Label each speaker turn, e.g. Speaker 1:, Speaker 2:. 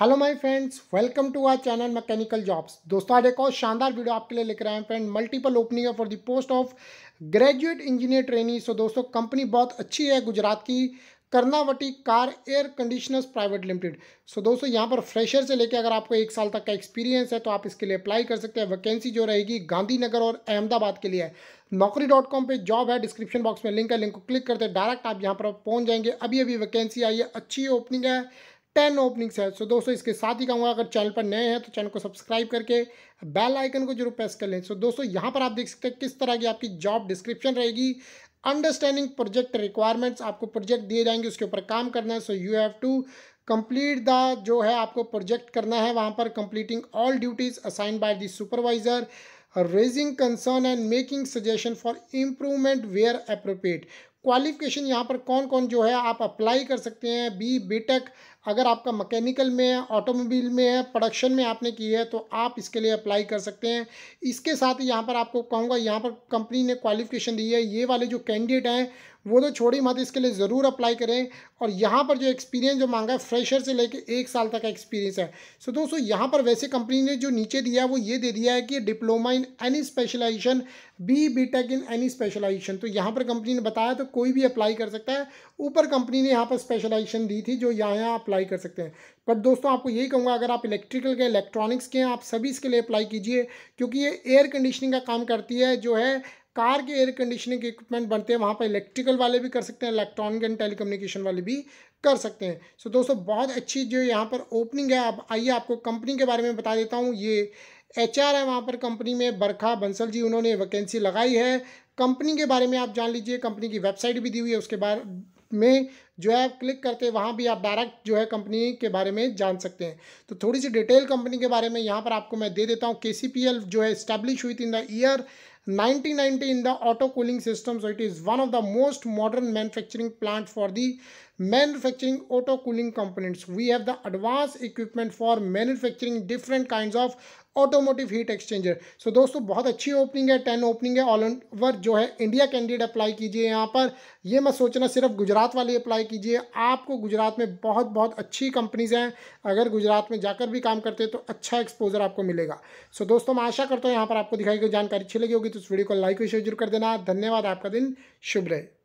Speaker 1: hello my friends welcome to our channel mechanical jobs दोस्तों आज एक और शानदार वीडियो आपके लिए लेकर आए हैं friend multiple opening for the post of graduate engineer trainee so दोस्तों कंपनी बहुत अच्छी है गुजरात की Karnavati car air conditioners private limited so दोस्तों यहाँ पर फ्रेशर से लेकर अगर आपको एक साल तक का एक्सपीरियंस है तो आप इसके लिए अप्लाई कर सकते हैं वैकेंसी जो रहेगी गांधीनगर और अहमदाबाद के लिए है नौकरी डॉट कॉम पर जॉब है डिस्क्रिप्शन बॉक्स में लिंक है लिंक को क्लिक करते डायरेक्ट आप यहाँ पर पहुँच जाएंगे अभी अभी वैकेंसी आई है अच्छी ओपनिंग है टेन ओपनिंग्स है सो so, दोस्तों इसके साथ ही कहूँगा अगर चैनल पर नए हैं तो चैनल को सब्सक्राइब करके बेल आइकन को जरूर प्रेस कर लें सो so, दोस्तों यहाँ पर आप देख सकते हैं किस तरह की आपकी जॉब डिस्क्रिप्शन रहेगी अंडरस्टैंडिंग प्रोजेक्ट रिक्वायरमेंट्स आपको प्रोजेक्ट दिए जाएंगे उसके ऊपर काम करना है so you have to complete the जो है आपको प्रोजेक्ट करना है वहाँ पर completing all duties assign by the supervisor raising concern and making suggestion for improvement where appropriate qualification यहाँ पर कौन कौन जो है आप अप्लाई कर सकते हैं बी बीटेक अगर आपका मैकेनिकल में है ऑटोमोबाइल में है प्रोडक्शन में आपने की है तो आप इसके लिए अप्लाई कर सकते हैं इसके साथ ही यहाँ पर आपको कहूँगा यहाँ पर कंपनी ने क्वालिफिकेशन दी है ये वाले जो कैंडिडेट हैं वो तो छोड़ी मत इसके लिए ज़रूर अप्लाई करें और यहाँ पर जो एक्सपीरियंस जो मांगा है फ्रेशर से लेके एक साल तक का एक्सपीरियंस है सो दोस्तों यहाँ पर वैसे कंपनी ने जो नीचे दिया वो ये दे दिया है कि diploma in any specialization B B in any specialization तो यहाँ पर कंपनी ने बताया तो कोई भी अप्लाई कर सकता है ऊपर कंपनी ने यहाँ पर स्पेशलाइजेशन दी थी जो यहाँ यहाँ अप्लाई कर सकते हैं बट दोस्तों आपको यही कहूँगा अगर आप इलेक्ट्रिकल के इलेक्ट्रॉनिक्स के हैं आप सभी इसके लिए अप्लाई कीजिए क्योंकि ये एयर कंडीशनिंग का काम करती है जो है कार के एयर कंडीशनिंग इक्विपमेंट बनते हैं वहाँ पर इलेक्ट्रिकल वाले भी कर सकते हैं इलेक्ट्रॉनिक एंड टेलीकम्युनिकेशन वाले भी कर सकते हैं सो so, दोस्तों बहुत अच्छी जो यहाँ पर ओपनिंग है अब आइए आपको कंपनी के बारे में बता देता हूँ ये एच आर है वहाँ पर कंपनी में बरखा बंसल जी उन्होंने वैकेंसी लगाई है कंपनी के बारे में आप जान लीजिए कंपनी की वेबसाइट भी दी हुई है उसके बारे में जो है आप क्लिक करते वहाँ भी आप डायरेक्ट जो है कंपनी के बारे में जान सकते हैं तो थोड़ी सी डिटेल कंपनी के बारे में यहाँ पर आपको मैं दे देता हूँ के जो है इस्टेब्लिश हुई थी in the year 1990 in the auto cooling system so it is one of the most modern manufacturing plant for the manufacturing auto cooling components we have the advance equipment for manufacturing different kind of automotive heat exchanger so दोस्तों बहुत अच्छी opening है ten opening है all over जो है India candidate apply कीजिए यहाँ पर यह मैं सोचना सिर्फ गुजरात वाली अप्लाई कीजिए आपको गुजरात में बहुत बहुत अच्छी कंपनीज़ हैं अगर गुजरात में जाकर भी काम करते हैं तो अच्छा एक्सपोजर आपको मिलेगा सो so, दोस्तों मैं आशा करता हूँ यहाँ पर आपको दिखाई गई जानकारी अच्छी लगी होगी तो इस वीडियो को लाइक और शेयर जरूर कर देना धन्यवाद आपका दिन शुभ रहे